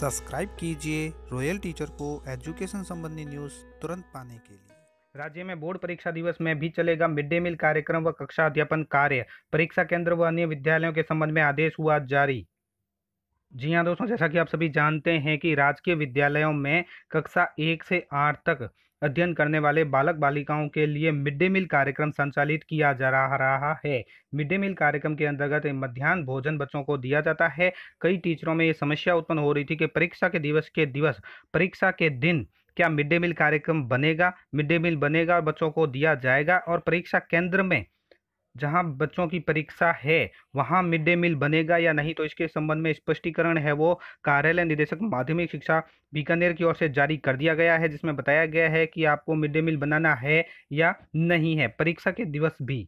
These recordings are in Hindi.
सब्सक्राइब कीजिए रॉयल टीचर को एजुकेशन संबंधी न्यूज़ तुरंत पाने के लिए राज्य में बोर्ड परीक्षा दिवस में भी चलेगा मिड डे मील कार्यक्रम व कक्षा अध्यापन कार्य परीक्षा केंद्र व अन्य विद्यालयों के संबंध में आदेश हुआ जारी जी हाँ दोस्तों जैसा कि आप सभी जानते हैं कि राजकीय विद्यालयों में कक्षा एक से आठ तक अध्ययन करने वाले बालक बालिकाओं के लिए मिड डे मील कार्यक्रम संचालित किया जा रहा है मिड डे मील कार्यक्रम के अंतर्गत मध्यान्ह भोजन बच्चों को दिया जाता है कई टीचरों में ये समस्या उत्पन्न हो रही थी कि परीक्षा के दिवस के दिवस परीक्षा के दिन क्या मिड डे मील कार्यक्रम बनेगा मिड डे मील बनेगा और बच्चों को दिया जाएगा और परीक्षा केंद्र में जहां बच्चों की परीक्षा है वहां मिड डे मील बनेगा या नहीं तो इसके संबंध में स्पष्टीकरण है वो कार्यालय निदेशक माध्यमिक शिक्षा बीकानेर की ओर से जारी कर दिया गया है जिसमें बताया गया है कि आपको मिड डे मील बनाना है या नहीं है परीक्षा के दिवस भी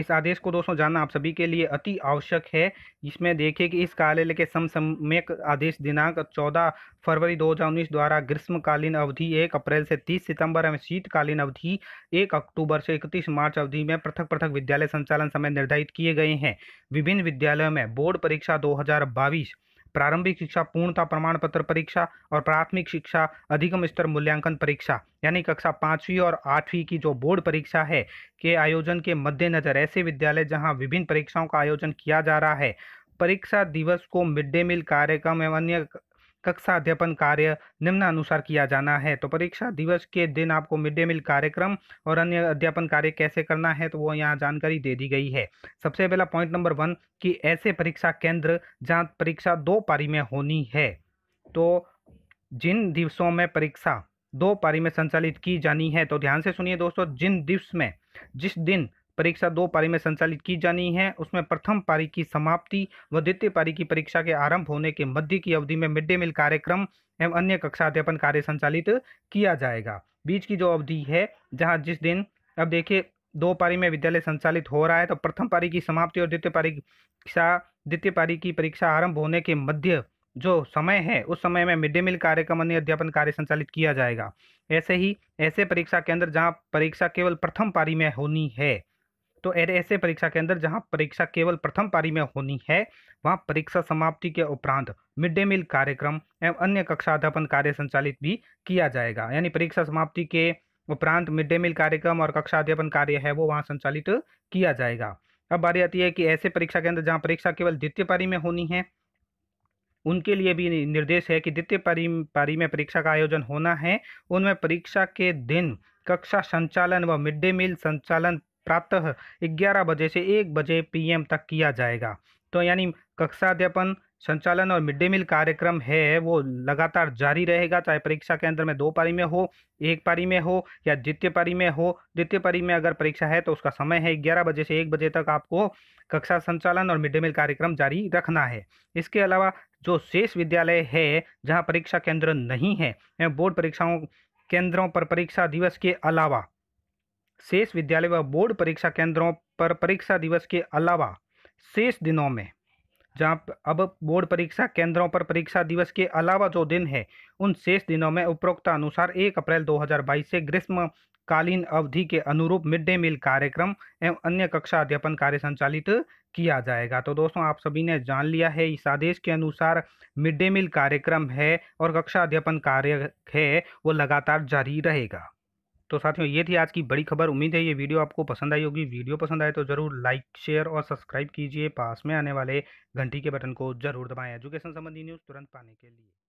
इस आदेश को दोस्तों जानना आप सभी के लिए अति आवश्यक है जिसमें देखिए कि इस कार्यालय के समसमयक आदेश दिनांक 14 फरवरी 2019 द्वारा ग्रीष्मकालीन अवधि 1 अप्रैल से 30 सितंबर एवं शीतकालीन अवधि 1 अक्टूबर से 31 मार्च अवधि में पृथक पृथक विद्यालय संचालन समय निर्धारित किए गए हैं विभिन्न विद्यालयों में बोर्ड परीक्षा दो प्रारंभिक शिक्षा पूर्णता प्रमाण पत्र परीक्षा और प्राथमिक शिक्षा अधिगम स्तर मूल्यांकन परीक्षा यानी कक्षा पाँचवीं और आठवीं की जो बोर्ड परीक्षा है के आयोजन के मद्देनज़र ऐसे विद्यालय जहाँ विभिन्न परीक्षाओं का आयोजन किया जा रहा है परीक्षा दिवस को मिड डे मील कार्यक्रम एवं अन्य कक्षा अध्यापन कार्य निम्नानुसार किया जाना है तो परीक्षा दिवस के दिन आपको मिड डे मील कार्यक्रम और अन्य अध्यापन कार्य कैसे करना है तो वो यहाँ जानकारी दे दी गई है सबसे पहला पॉइंट नंबर वन कि ऐसे परीक्षा केंद्र जहाँ परीक्षा दो पारी में होनी है तो जिन दिवसों में परीक्षा दो पारी में संचालित की जानी है तो ध्यान से सुनिए दोस्तों जिन दिवस में जिस दिन परीक्षा दो पारी में संचालित की जानी है उसमें प्रथम पारी की समाप्ति व द्वितीय पारी की परीक्षा के आरंभ होने के मध्य की अवधि में मिड डे मील कार्यक्रम एवं अन्य कक्षा अध्यापन कार्य संचालित किया जाएगा बीच की जो अवधि है जहाँ जिस दिन अब देखिए दो पारी में विद्यालय संचालित हो रहा है तो प्रथम पारी की समाप्ति और द्वितीय परीक्षा द्वितीय पारी की परीक्षा आरंभ होने के मध्य जो समय है उस समय में मिड डे मील कार्यक्रम अन्य अध्यापन कार्य संचालित किया जाएगा ऐसे ही ऐसे परीक्षा केंद्र जहाँ परीक्षा केवल प्रथम पारी में होनी है तो ऐसे परीक्षा के अंदर जहां परीक्षा केवल प्रथम पारी में होनी है वहां परीक्षा समाप्ति के उपरांत मिड डे मील कार्यक्रम एवं अन्य कक्षा अध्यापन कार्य संचालित भी किया जाएगा यानी परीक्षा समाप्ति के उपरांत मिड डे मील कार्यक्रम और कक्षा अध्यापन कार्य है वो वहाँ संचालित किया जाएगा अब बारी आती है कि ऐसे परीक्षा के अंदर जहाँ परीक्षा केवल द्वितीय पारी में होनी है उनके लिए भी निर्देश है कि द्वितीय पारी पारी में परीक्षा का आयोजन होना है उनमें परीक्षा के दिन कक्षा संचालन व मिड डे मील संचालन प्रातः ग्यारह बजे से एक बजे पीएम तक किया जाएगा तो यानी कक्षा अध्यापन संचालन और मिड डे मील कार्यक्रम है वो लगातार जारी रहेगा चाहे परीक्षा केंद्र में दो पारी में हो एक पारी में हो या द्वितीय पारी में हो द्वितीय पारी में अगर परीक्षा है तो उसका समय है ग्यारह बजे से एक बजे तक आपको कक्षा संचालन और मिड डे मील कार्यक्रम जारी रखना है इसके अलावा जो शेष विद्यालय है जहाँ परीक्षा केंद्र नहीं है बोर्ड परीक्षाओं केंद्रों पर परीक्षा दिवस के अलावा शेष विद्यालय व बोर्ड परीक्षा केंद्रों पर परीक्षा दिवस के अलावा शेष दिनों में जहाँ अब बोर्ड परीक्षा केंद्रों पर परीक्षा दिवस के अलावा जो दिन है उन शेष दिनों में उपरोक्त अनुसार 1 अप्रैल 2022 से ग्रीष्मकालीन अवधि के अनुरूप मिड डे मील कार्यक्रम एवं अन्य कक्षा अध्यापन कार्य संचालित किया जाएगा तो दोस्तों आप सभी ने जान लिया है इस आदेश के अनुसार मिड डे मील कार्यक्रम है और कक्षा अध्यापन कार्य है वो लगातार जारी रहेगा तो साथियों ये थी आज की बड़ी खबर उम्मीद है ये वीडियो आपको पसंद आई होगी वीडियो पसंद आए तो ज़रूर लाइक शेयर और सब्सक्राइब कीजिए पास में आने वाले घंटी के बटन को जरूर दबाएं एजुकेशन संबंधी न्यूज़ तुरंत पाने के लिए